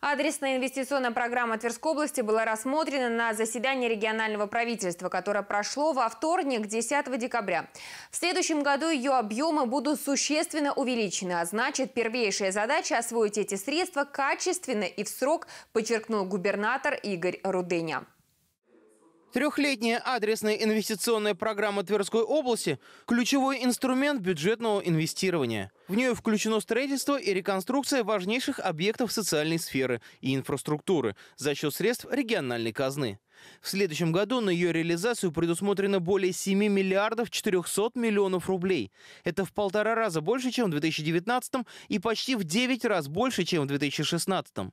Адресная инвестиционная программа Тверской области была рассмотрена на заседании регионального правительства, которое прошло во вторник, 10 декабря. В следующем году ее объемы будут существенно увеличены, а значит, первейшая задача – освоить эти средства качественно и в срок, подчеркнул губернатор Игорь Руденя. Трехлетняя адресная инвестиционная программа Тверской области – ключевой инструмент бюджетного инвестирования. В нее включено строительство и реконструкция важнейших объектов социальной сферы и инфраструктуры за счет средств региональной казны. В следующем году на ее реализацию предусмотрено более 7 миллиардов 400 миллионов рублей. Это в полтора раза больше, чем в 2019 и почти в 9 раз больше, чем в 2016. м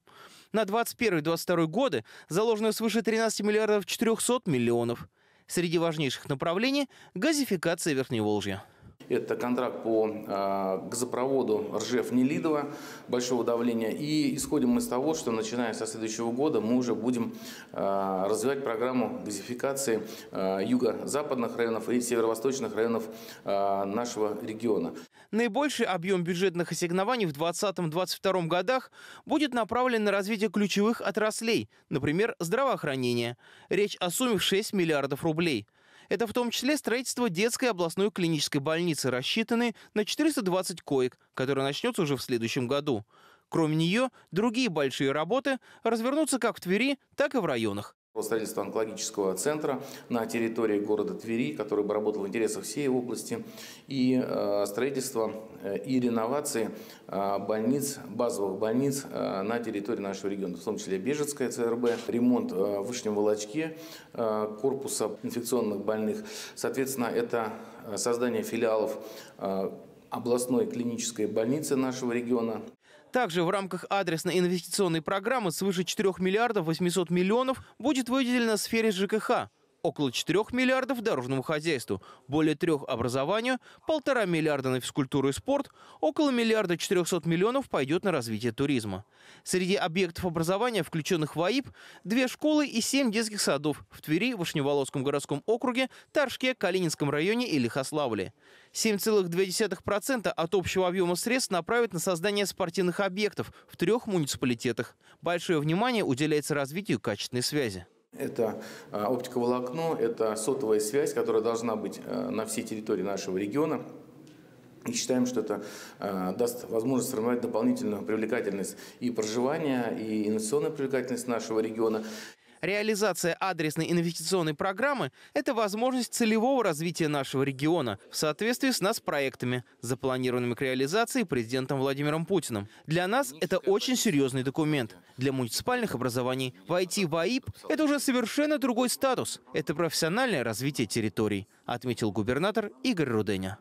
на 2021-2022 годы заложено свыше 13 миллиардов 400 миллионов. Среди важнейших направлений – газификация Верхневолжья. Это контракт по а, газопроводу Ржев-Нелидово большого давления. И исходим мы из того, что начиная со следующего года мы уже будем а, развивать программу газификации а, юго-западных районов и северо-восточных районов нашего региона. Наибольший объем бюджетных ассигнований в 2020-2022 годах будет направлен на развитие ключевых отраслей, например, здравоохранения. Речь о сумме в 6 миллиардов рублей. Это в том числе строительство детской областной клинической больницы, рассчитанной на 420 коек, которая начнется уже в следующем году. Кроме нее, другие большие работы развернутся как в Твери, так и в районах строительство онкологического центра на территории города Твери, который бы работал в интересах всей области, и э, строительство э, и реновации э, больниц, базовых больниц на территории нашего региона, в том числе Бежецкая ЦРБ, ремонт в Вышнем Волочке, корпуса инфекционных больных. Соответственно, это создание филиалов областной клинической больницы нашего региона. Также в рамках адресной инвестиционной программы свыше 4 миллиардов 800 миллионов будет выделено в сфере ЖКХ около 4 миллиардов дорожному хозяйству, более 3 образованию, полтора миллиарда на физкультуру и спорт, около миллиарда 400 миллионов пойдет на развитие туризма. Среди объектов образования, включенных в АИП, две школы и семь детских садов в Твери, Вышневолодском городском округе, Таршке, Калининском районе и Лихославле. 7,2% от общего объема средств направят на создание спортивных объектов в трех муниципалитетах. Большое внимание уделяется развитию качественной связи. Это а, оптиковолокно, это сотовая связь, которая должна быть а, на всей территории нашего региона. И считаем, что это а, даст возможность сформировать дополнительную привлекательность и проживания, и инвестиционную привлекательность нашего региона. Реализация адресной инвестиционной программы – это возможность целевого развития нашего региона в соответствии с нас проектами, запланированными к реализации президентом Владимиром Путиным. Для нас это очень серьезный документ. Для муниципальных образований войти в АИП – это уже совершенно другой статус. Это профессиональное развитие территорий, отметил губернатор Игорь Руденя.